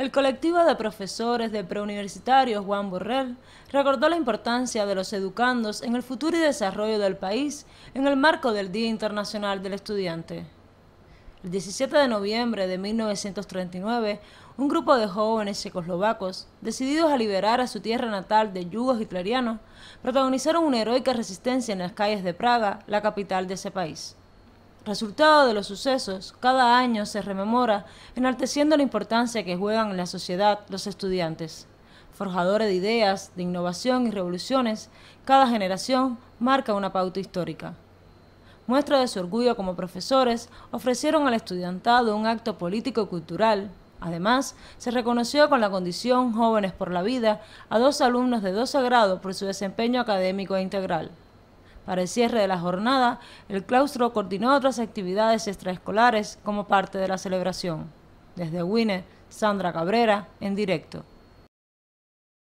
el colectivo de profesores de preuniversitarios Juan Borrell recordó la importancia de los educandos en el futuro y desarrollo del país en el marco del Día Internacional del Estudiante. El 17 de noviembre de 1939, un grupo de jóvenes checoslovacos, decididos a liberar a su tierra natal de yugos hitlerianos, protagonizaron una heroica resistencia en las calles de Praga, la capital de ese país. Resultado de los sucesos, cada año se rememora enalteciendo la importancia que juegan en la sociedad los estudiantes. Forjadores de ideas, de innovación y revoluciones, cada generación marca una pauta histórica. Muestra de su orgullo como profesores, ofrecieron al estudiantado un acto político-cultural. Además, se reconoció con la condición Jóvenes por la Vida a dos alumnos de dos grado por su desempeño académico e integral. Para el cierre de la jornada, el claustro coordinó otras actividades extraescolares como parte de la celebración. Desde Wine, Sandra Cabrera, en directo.